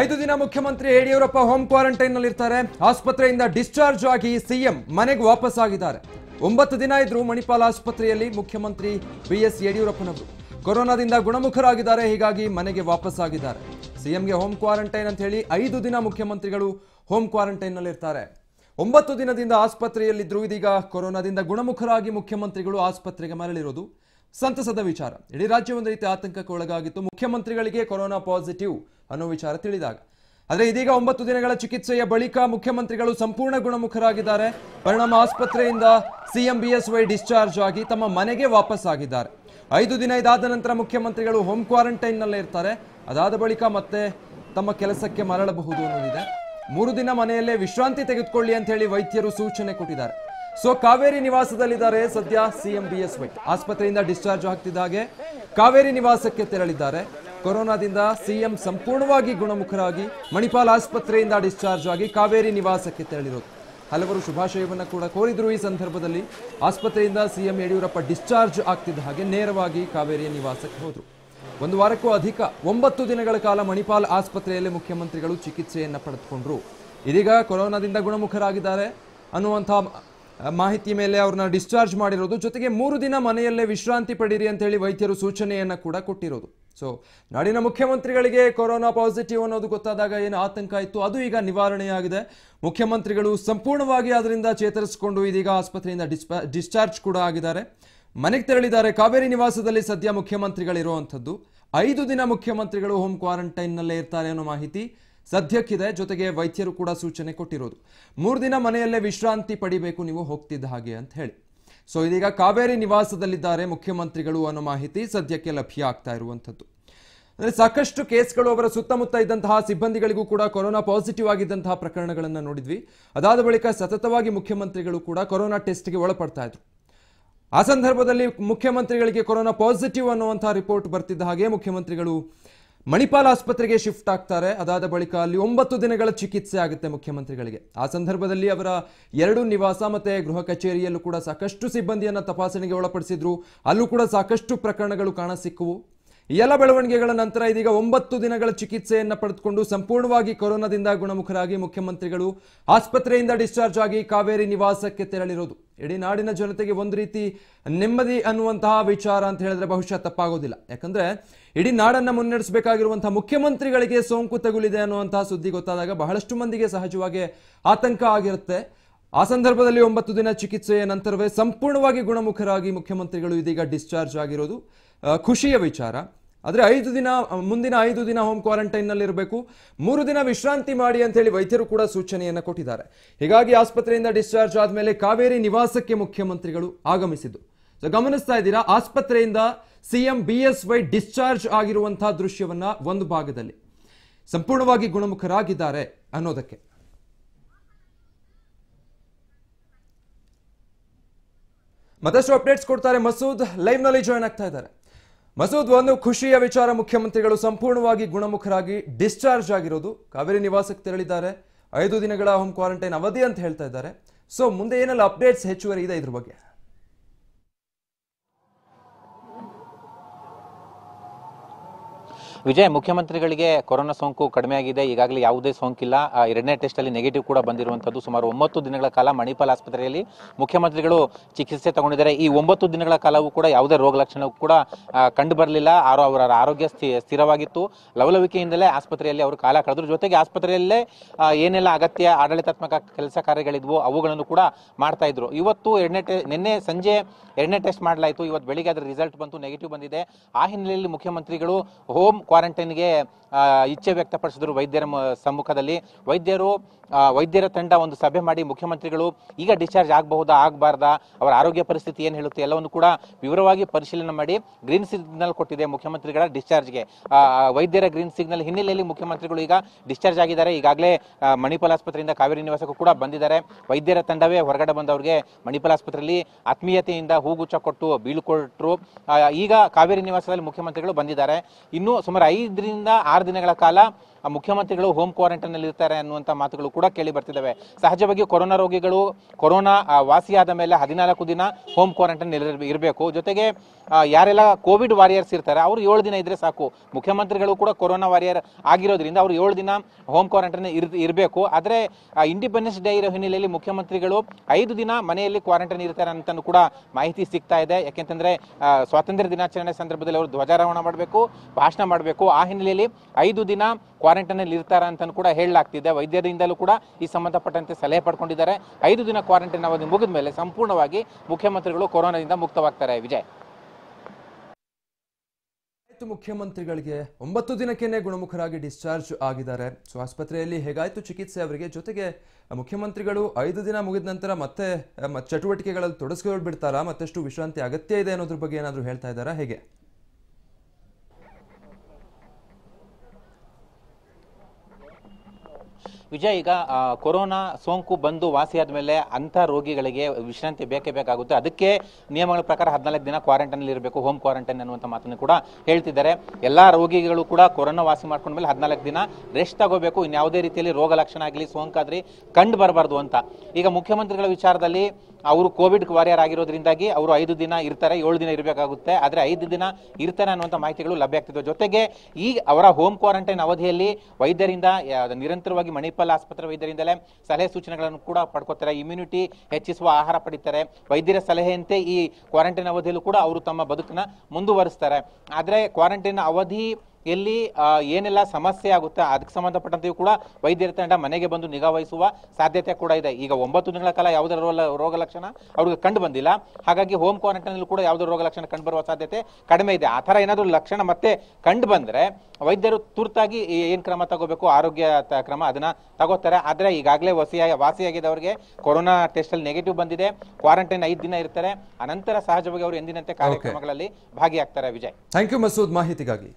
ಐದು ದಿನ ಮುಖ್ಯಮಂತ್ರಿ ಯಡಿಯೂರಪ್ಪ ಹೋಮ್ ಕ್ವಾರಂಟೈನ್ ಇರ್ತಾರೆ ಆಸ್ಪತ್ರೆಯಿಂದ ಡಿಸ್ಚಾರ್ಜ್ ಆಗಿ ಸಿಎಂ ಮನೆಗೆ ವಾಪಸ್ ಆಗಿದ್ದಾರೆ ಒಂಬತ್ತು ದಿನ ಇದ್ರು ಮಣಿಪಾಲ್ ಆಸ್ಪತ್ರೆಯಲ್ಲಿ ಮುಖ್ಯಮಂತ್ರಿ ಬಿ ಎಸ್ ಯಡಿಯೂರಪ್ಪನವರು ಕೊರೋನಾದಿಂದ ಗುಣಮುಖರಾಗಿದ್ದಾರೆ ಹೀಗಾಗಿ ಮನೆಗೆ ವಾಪಸ್ ಆಗಿದ್ದಾರೆ ಸಿಎಂಗೆ ಹೋಮ್ ಕ್ವಾರಂಟೈನ್ ಅಂತ ಹೇಳಿ ಐದು ದಿನ ಮುಖ್ಯಮಂತ್ರಿಗಳು ಹೋಮ್ ಕ್ವಾರಂಟೈನ್ ಇರ್ತಾರೆ ಒಂಬತ್ತು ದಿನದಿಂದ ಆಸ್ಪತ್ರೆಯಲ್ಲಿದ್ದರು ಇದೀಗ ಕೊರೋನಾದಿಂದ ಗುಣಮುಖರಾಗಿ ಮುಖ್ಯಮಂತ್ರಿಗಳು ಆಸ್ಪತ್ರೆಗೆ ಮರಳಿರೋದು ಸಂತಸದ ವಿಚಾರ ಇಡೀ ರಾಜ್ಯ ಒಂದು ರೀತಿ ಆತಂಕಕ್ಕೆ ಒಳಗಾಗಿತ್ತು ಮುಖ್ಯಮಂತ್ರಿಗಳಿಗೆ ಕೊರೋನಾ ಪಾಸಿಟಿವ್ ಅನ್ನೋ ವಿಚಾರ ತಿಳಿದಾಗ ಆದರೆ ಇದೀಗ ಒಂಬತ್ತು ದಿನಗಳ ಚಿಕಿತ್ಸೆಯ ಬಳಿಕ ಮುಖ್ಯಮಂತ್ರಿಗಳು ಸಂಪೂರ್ಣ ಗುಣಮುಖರಾಗಿದ್ದಾರೆ ಪರಿಣಾಮ ಆಸ್ಪತ್ರೆಯಿಂದ ಸಿಎಂ ವೈ ಡಿಸ್ಚಾರ್ಜ್ ಆಗಿ ತಮ್ಮ ಮನೆಗೆ ವಾಪಸ್ ಆಗಿದ್ದಾರೆ ಐದು ದಿನ ಇದಾದ ನಂತರ ಮುಖ್ಯಮಂತ್ರಿಗಳು ಹೋಮ್ ಕ್ವಾರಂಟೈನ್ನಲ್ಲೇ ಇರ್ತಾರೆ ಅದಾದ ಬಳಿಕ ಮತ್ತೆ ತಮ್ಮ ಕೆಲಸಕ್ಕೆ ಮರಳಬಹುದು ಅನ್ನೋದಿದೆ ಮೂರು ದಿನ ಮನೆಯಲ್ಲೇ ವಿಶ್ರಾಂತಿ ತೆಗೆದುಕೊಳ್ಳಿ ಅಂತ ಹೇಳಿ ವೈದ್ಯರು ಸೂಚನೆ ಕೊಟ್ಟಿದ್ದಾರೆ ಸೊ ಕಾವೇರಿ ನಿವಾಸದಲ್ಲಿದ್ದಾರೆ ಸದ್ಯ ಸಿಎಂ ಬಿ ಎಸ್ ವೈ ಆಸ್ಪತ್ರೆಯಿಂದ ಡಿಸ್ಚಾರ್ಜ್ ಆಗ್ತಿದ್ದ ಹಾಗೆ ಕಾವೇರಿ ನಿವಾಸಕ್ಕೆ ತೆರಳಿದ್ದಾರೆ ಕೊರೋನಾದಿಂದ ಸಿಎಂ ಸಂಪೂರ್ಣವಾಗಿ ಗುಣಮುಖರಾಗಿ ಮಣಿಪಾಲ್ ಆಸ್ಪತ್ರೆಯಿಂದ ಡಿಸ್ಚಾರ್ಜ್ ಆಗಿ ಕಾವೇರಿ ನಿವಾಸಕ್ಕೆ ತೆರಳಿರೋದು ಹಲವರು ಶುಭಾಶಯವನ್ನು ಕೂಡ ಕೋರಿದ್ರು ಈ ಸಂದರ್ಭದಲ್ಲಿ ಆಸ್ಪತ್ರೆಯಿಂದ ಸಿಎಂ ಯಡಿಯೂರಪ್ಪ ಡಿಸ್ಚಾರ್ಜ್ ಆಗ್ತಿದ್ದ ಹಾಗೆ ನೇರವಾಗಿ ಕಾವೇರಿಯ ನಿವಾಸಕ್ಕೆ ಹೋದರು ಒಂದು ವಾರಕ್ಕೂ ಅಧಿಕ ಒಂಬತ್ತು ದಿನಗಳ ಕಾಲ ಮಣಿಪಾಲ್ ಆಸ್ಪತ್ರೆಯಲ್ಲಿ ಮುಖ್ಯಮಂತ್ರಿಗಳು ಚಿಕಿತ್ಸೆಯನ್ನು ಪಡೆದುಕೊಂಡ್ರು ಇದೀಗ ಕೊರೋನಾದಿಂದ ಗುಣಮುಖರಾಗಿದ್ದಾರೆ ಅನ್ನುವಂಥ ಮಾಹಿತಿ ಮೇಲೆ ಅವ್ರನ್ನ ಡಿಸ್ಚಾರ್ಜ್ ಮಾಡಿರೋದು ಜೊತೆಗೆ ಮೂರು ದಿನ ಮನೆಯಲ್ಲೇ ವಿಶ್ರಾಂತಿ ಪಡೀರಿ ಅಂತ ಹೇಳಿ ವೈದ್ಯರು ಸೂಚನೆಯನ್ನು ಕೂಡ ಕೊಟ್ಟಿರೋದು ಸೊ ನಾಡಿನ ಮುಖ್ಯಮಂತ್ರಿಗಳಿಗೆ ಕೊರೋನಾ ಪಾಸಿಟಿವ್ ಅನ್ನೋದು ಗೊತ್ತಾದಾಗ ಏನು ಆತಂಕ ಇತ್ತು ಅದು ಈಗ ನಿವಾರಣೆಯಾಗಿದೆ ಮುಖ್ಯಮಂತ್ರಿಗಳು ಸಂಪೂರ್ಣವಾಗಿ ಅದರಿಂದ ಚೇತರಿಸಿಕೊಂಡು ಇದೀಗ ಆಸ್ಪತ್ರೆಯಿಂದ ಡಿಸ್ಚಾರ್ಜ್ ಕೂಡ ಆಗಿದ್ದಾರೆ ಮನೆಗೆ ತೆರಳಿದ್ದಾರೆ ಕಾವೇರಿ ನಿವಾಸದಲ್ಲಿ ಸದ್ಯ ಮುಖ್ಯಮಂತ್ರಿಗಳಿರುವಂಥದ್ದು ಐದು ದಿನ ಮುಖ್ಯಮಂತ್ರಿಗಳು ಹೋಮ್ ಕ್ವಾರಂಟೈನ್ನಲ್ಲೇ ಇರ್ತಾರೆ ಅನ್ನೋ ಮಾಹಿತಿ ಸದ್ಯಕ್ಕಿದೆ ಜೊತೆಗೆ ವೈದ್ಯರು ಕೂಡ ಸೂಚನೆ ಕೊಟ್ಟಿರೋದು ಮೂರು ದಿನ ಮನೆಯಲ್ಲೇ ವಿಶ್ರಾಂತಿ ಪಡಿಬೇಕು ನೀವು ಹೋಗ್ತಿದ್ದ ಹಾಗೆ ಅಂತ ಹೇಳಿ ಸೊ ಇದೀಗ ಕಾವೇರಿ ನಿವಾಸದಲ್ಲಿದ್ದಾರೆ ಮುಖ್ಯಮಂತ್ರಿಗಳು ಅನ್ನೋ ಮಾಹಿತಿ ಸದ್ಯಕ್ಕೆ ಲಭ್ಯ ಆಗ್ತಾ ಇರುವಂಥದ್ದು ಅಂದರೆ ಸಾಕಷ್ಟು ಕೇಸ್ಗಳು ಅವರ ಸುತ್ತಮುತ್ತ ಇದ್ದಂತಹ ಸಿಬ್ಬಂದಿಗಳಿಗೂ ಕೂಡ ಕೊರೋನಾ ಪಾಸಿಟಿವ್ ಆಗಿದ್ದಂತಹ ಪ್ರಕರಣಗಳನ್ನು ನೋಡಿದ್ವಿ ಅದಾದ ಬಳಿಕ ಸತತವಾಗಿ ಮುಖ್ಯಮಂತ್ರಿಗಳು ಕೂಡ ಕೊರೋನಾ ಟೆಸ್ಟ್ಗೆ ಒಳಪಡ್ತಾ ಇದ್ರು ಆ ಸಂದರ್ಭದಲ್ಲಿ ಮುಖ್ಯಮಂತ್ರಿಗಳಿಗೆ ಕೊರೋನಾ ಪಾಸಿಟಿವ್ ಅನ್ನುವಂತಹ ರಿಪೋರ್ಟ್ ಬರ್ತಿದ್ದ ಹಾಗೆ ಮುಖ್ಯಮಂತ್ರಿಗಳು ಮಣಿಪಾಲ್ ಆಸ್ಪತ್ರೆಗೆ ಶಿಫ್ಟ್ ಆಗ್ತಾರೆ ಅದಾದ ಬಳಿಕ ಅಲ್ಲಿ ಒಂಬತ್ತು ದಿನಗಳ ಚಿಕಿತ್ಸೆ ಆಗುತ್ತೆ ಮುಖ್ಯಮಂತ್ರಿಗಳಿಗೆ ಆ ಸಂದರ್ಭದಲ್ಲಿ ಅವರ ಎರಡು ನಿವಾಸ ಮತ್ತೆ ಗೃಹ ಕಚೇರಿಯಲ್ಲೂ ಕೂಡ ಸಾಕಷ್ಟು ಸಿಬ್ಬಂದಿಯನ್ನು ತಪಾಸಣೆಗೆ ಒಳಪಡಿಸಿದ್ರು ಅಲ್ಲೂ ಕೂಡ ಸಾಕಷ್ಟು ಪ್ರಕರಣಗಳು ಕಾಣಸಿಕ್ಕುವು ಎಲ್ಲ ಬೆಳವಣಿಗೆಗಳ ನಂತರ ಇದೀಗ ಒಂಬತ್ತು ದಿನಗಳ ಚಿಕಿತ್ಸೆಯನ್ನು ಪಡೆದುಕೊಂಡು ಸಂಪೂರ್ಣವಾಗಿ ಕೊರೋನಾದಿಂದ ಗುಣಮುಖರಾಗಿ ಮುಖ್ಯಮಂತ್ರಿಗಳು ಆಸ್ಪತ್ರೆಯಿಂದ ಡಿಸ್ಚಾರ್ಜ್ ಆಗಿ ಕಾವೇರಿ ನಿವಾಸಕ್ಕೆ ತೆರಳಿರೋದು ಇಡೀ ನಾಡಿನ ಜನತೆಗೆ ಒಂದು ರೀತಿ ನೆಮ್ಮದಿ ಅನ್ನುವಂತಹ ವಿಚಾರ ಅಂತ ಹೇಳಿದ್ರೆ ಬಹುಶಃ ತಪ್ಪಾಗೋದಿಲ್ಲ ಯಾಕಂದ್ರೆ ಇಡೀ ನಾಡನ್ನು ಮುನ್ನಡೆಸಬೇಕಾಗಿರುವಂತಹ ಮುಖ್ಯಮಂತ್ರಿಗಳಿಗೆ ಸೋಂಕು ತಗುಲಿದೆ ಅನ್ನುವಂತಹ ಸುದ್ದಿ ಗೊತ್ತಾದಾಗ ಬಹಳಷ್ಟು ಮಂದಿಗೆ ಸಹಜವಾಗಿ ಆತಂಕ ಆಗಿರುತ್ತೆ ಆ ಸಂದರ್ಭದಲ್ಲಿ ಒಂಬತ್ತು ದಿನ ಚಿಕಿತ್ಸೆಯ ನಂತರವೇ ಸಂಪೂರ್ಣವಾಗಿ ಗುಣಮುಖರಾಗಿ ಮುಖ್ಯಮಂತ್ರಿಗಳು ಇದೀಗ ಡಿಸ್ಚಾರ್ಜ್ ಆಗಿರೋದು ಖುಷಿಯ ವಿಚಾರ ಆದರೆ ಐದು ದಿನ ಮುಂದಿನ ಐದು ದಿನ ಹೋಮ್ ಇರಬೇಕು ಮೂರು ದಿನ ವಿಶ್ರಾಂತಿ ಮಾಡಿ ಅಂತ ಹೇಳಿ ವೈದ್ಯರು ಕೂಡ ಸೂಚನೆಯನ್ನು ಕೊಟ್ಟಿದ್ದಾರೆ ಹೀಗಾಗಿ ಆಸ್ಪತ್ರೆಯಿಂದ ಡಿಸ್ಚಾರ್ಜ್ ಆದಮೇಲೆ ಕಾವೇರಿ ನಿವಾಸಕ್ಕೆ ಮುಖ್ಯಮಂತ್ರಿಗಳು ಆಗಮಿಸಿದ್ದು ಸೊ ಗಮನಿಸ್ತಾ ಇದ್ದೀರಾ ಆಸ್ಪತ್ರೆಯಿಂದ C M B S Y discharge ಆಗಿರುವಂತಹ ದೃಶ್ಯವನ್ನ ಒಂದು ಭಾಗದಲ್ಲಿ ಸಂಪೂರ್ಣವಾಗಿ ಗುಣಮುಖರಾಗಿದ್ದಾರೆ ಅನ್ನೋದಕ್ಕೆ ಮತ್ತಷ್ಟು ಅಪ್ಡೇಟ್ಸ್ ಕೊಡ್ತಾರೆ ಮಸೂದ್ ಲೈವ್ನಲ್ಲಿ ಜಾಯ್ನ್ ಆಗ್ತಾ ಇದ್ದಾರೆ ಮಸೂದ್ ಒಂದು ಖುಷಿಯ ವಿಚಾರ ಮುಖ್ಯಮಂತ್ರಿಗಳು ಸಂಪೂರ್ಣವಾಗಿ ಗುಣಮುಖರಾಗಿ ಡಿಸ್ಚಾರ್ಜ್ ಆಗಿರೋದು ಕಾವೇರಿ ನಿವಾಸಕ್ಕೆ ತೆರಳಿದ್ದಾರೆ ಐದು ದಿನಗಳ ಹೋಮ್ ಕ್ವಾರಂಟೈನ್ ಅವಧಿ ಅಂತ ಹೇಳ್ತಾ ಇದ್ದಾರೆ ಸೊ ಮುಂದೆ ಏನೆಲ್ಲ ಅಪ್ಡೇಟ್ಸ್ ಹೆಚ್ಚುವರಿ ಇದೆ ಇದ್ರ ಬಗ್ಗೆ ವಿಜಯ್ ಮುಖ್ಯಮಂತ್ರಿಗಳಿಗೆ ಕೊರೋನಾ ಸೋಂಕು ಕಡಿಮೆಯಾಗಿದೆ ಈಗಾಗಲೇ ಯಾವುದೇ ಸೋಂಕಿಲ್ಲ ಎರಡನೇ ಟೆಸ್ಟ್ ಅಲ್ಲಿ ನೆಗೆಟಿವ್ ಕೂಡ ಬಂದಿರುವಂಥದ್ದು ಸುಮಾರು ಒಂಬತ್ತು ದಿನಗಳ ಕಾಲ ಮಣಿಪಾಲ್ ಆಸ್ಪತ್ರೆಯಲ್ಲಿ ಮುಖ್ಯಮಂತ್ರಿಗಳು ಚಿಕಿತ್ಸೆ ತಗೊಂಡಿದ್ದಾರೆ ಈ ಒಂಬತ್ತು ದಿನಗಳ ಕಾಲವೂ ಕೂಡ ಯಾವುದೇ ರೋಗ ಲಕ್ಷಣವೂ ಕೂಡ ಕಂಡು ಬರಲಿಲ್ಲ ಅವರ ಆರೋಗ್ಯ ಸ್ಥಿರವಾಗಿತ್ತು ಲವಲವಿಕೆಯಿಂದಲೇ ಆಸ್ಪತ್ರೆಯಲ್ಲಿ ಅವರು ಕಾಲ ಕಳೆದ್ರು ಜೊತೆಗೆ ಆಸ್ಪತ್ರೆಯಲ್ಲೇ ಏನೆಲ್ಲ ಅಗತ್ಯ ಆಡಳಿತಾತ್ಮಕ ಕೆಲಸ ಕಾರ್ಯಗಳಿದ್ವು ಅವುಗಳನ್ನು ಕೂಡ ಮಾಡ್ತಾ ಇದ್ರು ಇವತ್ತು ಎರಡನೇ ಟೆ ನಿನ್ನೆ ಸಂಜೆ ಎರಡನೇ ಟೆಸ್ಟ್ ಮಾಡಲಾಯಿತು ಇವತ್ತು ಬೆಳಿಗ್ಗೆ ಅದರ ರಿಸಲ್ಟ್ ಬಂತು ನೆಗೆಟಿವ್ ಬಂದಿದೆ ಆ ಹಿನ್ನೆಲೆಯಲ್ಲಿ ಮುಖ್ಯಮಂತ್ರಿಗಳು ಹೋಮ್ ಕ್ವಾರಂಟೈನ್ಗೆ ಇಚ್ಛೆ ವ್ಯಕ್ತಪಡಿಸಿದ್ರು ವೈದ್ಯರ ಸಮ್ಮುಖದಲ್ಲಿ ವೈದ್ಯರು ವೈದ್ಯರ ತಂಡ ಒಂದು ಸಭೆ ಮಾಡಿ ಮುಖ್ಯಮಂತ್ರಿಗಳು ಈಗ ಡಿಸ್ಚಾರ್ಜ್ ಆಗಬಹುದಾ ಆಗಬಾರ್ದಾ ಅವರ ಆರೋಗ್ಯ ಪರಿಸ್ಥಿತಿ ಏನು ಹೇಳುತ್ತೆ ಎಲ್ಲವನ್ನು ಕೂಡ ವಿವರವಾಗಿ ಪರಿಶೀಲನೆ ಮಾಡಿ ಗ್ರೀನ್ ಸಿಗ್ನಲ್ ಕೊಟ್ಟಿದೆ ಮುಖ್ಯಮಂತ್ರಿಗಳ ಡಿಸ್ಚಾರ್ಜ್ಗೆ ವೈದ್ಯರ ಗ್ರೀನ್ ಸಿಗ್ನಲ್ ಹಿನ್ನೆಲೆಯಲ್ಲಿ ಮುಖ್ಯಮಂತ್ರಿಗಳು ಈಗ ಡಿಸ್ಚಾರ್ಜ್ ಆಗಿದ್ದಾರೆ ಈಗಾಗಲೇ ಮಣಿಪಾಲ್ ಆಸ್ಪತ್ರೆಯಿಂದ ಕಾವೇರಿ ನಿವಾಸಕ್ಕೂ ಕೂಡ ಬಂದಿದ್ದಾರೆ ವೈದ್ಯರ ತಂಡವೇ ಹೊರಗಡೆ ಬಂದವರಿಗೆ ಮಣಿಪಾಲ್ ಆಸ್ಪತ್ರೆಯಲ್ಲಿ ಆತ್ಮೀಯತೆಯಿಂದ ಹೂಗುಚ್ಚ ಕೊಟ್ಟು ಬೀಳ್ಕೊಟ್ರು ಈಗ ಕಾವೇರಿ ನಿವಾಸದಲ್ಲಿ ಮುಖ್ಯಮಂತ್ರಿಗಳು ಬಂದಿದ್ದಾರೆ ಇನ್ನು ಸುಮಾರು ಐದರಿಂದ ಆರು ದಿನಗಳ ಕಾಲ ಮುಖ್ಯಮಂತ್ರಿಗಳು ಹೋಮ್ ಕ್ವಾರಂಟೈನ್ ಅಲ್ಲಿ ಇರ್ತಾರೆ ಅನ್ನುವಂತ ಮಾತುಗಳು ಕೂಡ ಕೇಳಿ ಬರ್ತಿದ್ದಾವೆ ಸಹಜವಾಗಿ ಕೊರೋನಾ ರೋಗಿಗಳು ಕೊರೋನಾ ವಾಸಿಯಾದ ಮೇಲೆ ಹದಿನಾಲ್ಕು ದಿನ ಹೋಮ್ ಕ್ವಾರಂಟೈನ್ ಇರಬೇಕು ಜೊತೆಗೆ ಯಾರೆಲ್ಲ ಕೋವಿಡ್ ವಾರಿಯರ್ಸ್ ಇರ್ತಾರೆ ಅವರು ಏಳು ದಿನ ಇದ್ರೆ ಸಾಕು ಮುಖ್ಯಮಂತ್ರಿಗಳು ಕೂಡ ಕೊರೋನಾ ವಾರಿಯರ್ ಆಗಿರೋದ್ರಿಂದ ಅವರು ಏಳು ದಿನ ಹೋಮ್ ಕ್ವಾರಂಟೈನ್ ಇರ್ ಇರಬೇಕು ಆದರೆ ಇಂಡಿಪೆಂಡೆನ್ಸ್ ಡೇ ಇರೋ ಹಿನ್ನೆಲೆಯಲ್ಲಿ ಮುಖ್ಯಮಂತ್ರಿಗಳು ಐದು ದಿನ ಮನೆಯಲ್ಲಿ ಕ್ವಾರಂಟೈನ್ ಇರ್ತಾರೆ ಅಂತಲೂ ಕೂಡ ಮಾಹಿತಿ ಸಿಗ್ತಾ ಇದೆ ಯಾಕೆಂತಂದರೆ ಸ್ವಾತಂತ್ರ್ಯ ದಿನಾಚರಣೆ ಸಂದರ್ಭದಲ್ಲಿ ಅವರು ಧ್ವಜಾರೋಹಣ ಮಾಡಬೇಕು ಭಾಷಣ ಮಾಡಬೇಕು ಆ ಹಿನ್ನೆಲೆಯಲ್ಲಿ ಐದು ದಿನ ಕ್ವಾರಂಟೈನಲ್ಲಿ ಇರ್ತಾರೆ ಅಂತಲೂ ಕೂಡ ಹೇಳಲಾಗ್ತಿದೆ ವೈದ್ಯರಿಂದಲೂ ಕೂಡ ಈ ಸಂಬಂಧಪಟ್ಟಂತೆ ಸಲಹೆ ಪಡ್ಕೊಂಡಿದ್ದಾರೆ ಐದು ದಿನ ಕ್ವಾರಂಟೈನ್ ಅವಧಿ ಮುಗಿದ ಮೇಲೆ ಸಂಪೂರ್ಣವಾಗಿ ಮುಖ್ಯಮಂತ್ರಿಗಳು ಕೊರೋನಾದಿಂದ ಮುಕ್ತವಾಗ್ತಾರೆ ವಿಜಯ್ ಮುಖ್ಯಮಂತ್ರಿಗಳಿಗೆ ಒಂಬತ್ತು ದಿನಕ್ಕೇನೆ ಗುಣಮುಖರಾಗಿ ಡಿಸ್ಚಾರ್ಜ್ ಆಗಿದ್ದಾರೆ ಸೊ ಆಸ್ಪತ್ರೆಯಲ್ಲಿ ಹೇಗಾಯ್ತು ಚಿಕಿತ್ಸೆ ಅವರಿಗೆ ಜೊತೆಗೆ ಮುಖ್ಯಮಂತ್ರಿಗಳು ಐದು ದಿನ ಮುಗಿದ ನಂತರ ಮತ್ತೆ ಚಟುವಟಿಕೆಗಳಲ್ಲಿ ತೊಡಸ್ಕೊಳ್ಬಿಡ್ತಾರಾ ಮತ್ತಷ್ಟು ವಿಶ್ರಾಂತಿ ಅಗತ್ಯ ಇದೆ ಅನ್ನೋದ್ರ ಬಗ್ಗೆ ಏನಾದರೂ ಹೇಳ್ತಾ ಇದ್ದಾರಾ ಹೇಗೆ ವಿಜಯ್ ಈಗ ಕೊರೋನಾ ಸೋಂಕು ಬಂದು ವಾಸಿಯಾದ ಮೇಲೆ ಅಂಥ ರೋಗಿಗಳಿಗೆ ವಿಶ್ರಾಂತಿ ಬೇಕೇ ಬೇಕಾಗುತ್ತೆ ಅದಕ್ಕೆ ನಿಯಮಗಳ ಪ್ರಕಾರ ಹದಿನಾಲ್ಕು ದಿನ ಕ್ವಾರಂಟೈನಲ್ಲಿ ಇರಬೇಕು ಹೋಮ್ ಕ್ವಾರಂಟೈನ್ ಅನ್ನುವಂಥ ಮಾತನ್ನು ಕೂಡ ಹೇಳ್ತಿದ್ದಾರೆ ಎಲ್ಲ ರೋಗಿಗಳು ಕೂಡ ಕೊರೋನಾ ವಾಸಿ ಮಾಡ್ಕೊಂಡ ಮೇಲೆ ಹದಿನಾಲ್ಕು ದಿನ ರೆಸ್ಟ್ ತಗೋಬೇಕು ಇನ್ಯಾವುದೇ ರೀತಿಯಲ್ಲಿ ರೋಗ ಲಕ್ಷಣ ಆಗಲಿ ಸೋಂಕಾದ್ರಿ ಕಂಡು ಬರಬಾರ್ದು ಅಂತ ಈಗ ಮುಖ್ಯಮಂತ್ರಿಗಳ ವಿಚಾರದಲ್ಲಿ ಅವರು ಕೋವಿಡ್ ವಾರಿಯರ್ ಆಗಿರೋದ್ರಿಂದಾಗಿ ಅವರು ಐದು ದಿನ ಇರ್ತಾರೆ ಏಳು ದಿನ ಇರಬೇಕಾಗುತ್ತೆ ಆದರೆ ಐದು ದಿನ ಇರ್ತಾರೆ ಅನ್ನುವಂಥ ಮಾಹಿತಿಗಳು ಲಭ್ಯ ಆಗ್ತಿದ್ವು ಜೊತೆಗೆ ಈ ಅವರ ಹೋಮ್ ಕ್ವಾರಂಟೈನ್ ಅವಧಿಯಲ್ಲಿ ವೈದ್ಯರಿಂದ ನಿರಂತರವಾಗಿ ಮಣಿಪಾಲ್ ಆಸ್ಪತ್ರೆ ವೈದ್ಯರಿಂದಲೇ ಸಲಹೆ ಸೂಚನೆಗಳನ್ನು ಕೂಡ ಪಡ್ಕೋತಾರೆ ಇಮ್ಯುನಿಟಿ ಹೆಚ್ಚಿಸುವ ಆಹಾರ ಪಡಿತಾರೆ ವೈದ್ಯರ ಸಲಹೆಯಂತೆ ಈ ಕ್ವಾರಂಟೈನ್ ಅವಧಿಯಲ್ಲೂ ಕೂಡ ಅವರು ತಮ್ಮ ಬದುಕನ್ನು ಮುಂದುವರಿಸ್ತಾರೆ ಆದರೆ ಕ್ವಾರಂಟೈನ್ ಅವಧಿ ಎಲ್ಲಿ ಏನೆಲ್ಲ ಸಮಸ್ಯೆ ಆಗುತ್ತೆ ಅದಕ್ಕೆ ಸಂಬಂಧಪಟ್ಟಂತೆಯೂ ಕೂಡ ವೈದ್ಯರ ತಂಡ ಮನೆಗೆ ಬಂದು ನಿಗಾ ವಹಿಸುವ ಸಾಧ್ಯತೆ ಕೂಡ ಇದೆ ಈಗ ಒಂಬತ್ತು ದಿನಗಳ ಕಾಲ ಯಾವುದೇ ರೋಗ ಲಕ್ಷಣ ಅವ್ರಿಗೆ ಕಂಡು ಬಂದಿಲ್ಲ ಹಾಗಾಗಿ ಹೋಮ್ ಕ್ವಾರಂಟೈನ್ ಕೂಡ ಯಾವುದೇ ರೋಗ ಲಕ್ಷಣ ಕಂಡು ಬರುವ ಸಾಧ್ಯತೆ ಕಡಿಮೆ ಇದೆ ಆ ಥರ ಏನಾದರೂ ಲಕ್ಷಣ ಮತ್ತೆ ಕಂಡು ಬಂದರೆ ವೈದ್ಯರು ತುರ್ತಾಗಿ ಏನು ಕ್ರಮ ತಗೋಬೇಕು ಆರೋಗ್ಯ ಕ್ರಮ ಅದನ್ನ ತಗೋತಾರೆ ಆದರೆ ಈಗಾಗಲೇ ವಸಿಯಾಗಿ ವಾಸಿಯಾಗಿದ್ದವರಿಗೆ ಕೊರೋನಾ ಟೆಸ್ಟಲ್ಲಿ ನೆಗೆಟಿವ್ ಬಂದಿದೆ ಕ್ವಾರಂಟೈನ್ ಐದು ದಿನ ಇರ್ತಾರೆ ಅನಂತರ ಸಹಜವಾಗಿ ಅವರು ಎಂದಿನಂತೆ ಕಾರ್ಯಕ್ರಮಗಳಲ್ಲಿ ಭಾಗಿಯಾಗ್ತಾರೆ ವಿಜಯ್ ಥ್ಯಾಂಕ್ ಯು ಮಸೂದ್ ಮಾಹಿತಿಗಾಗಿ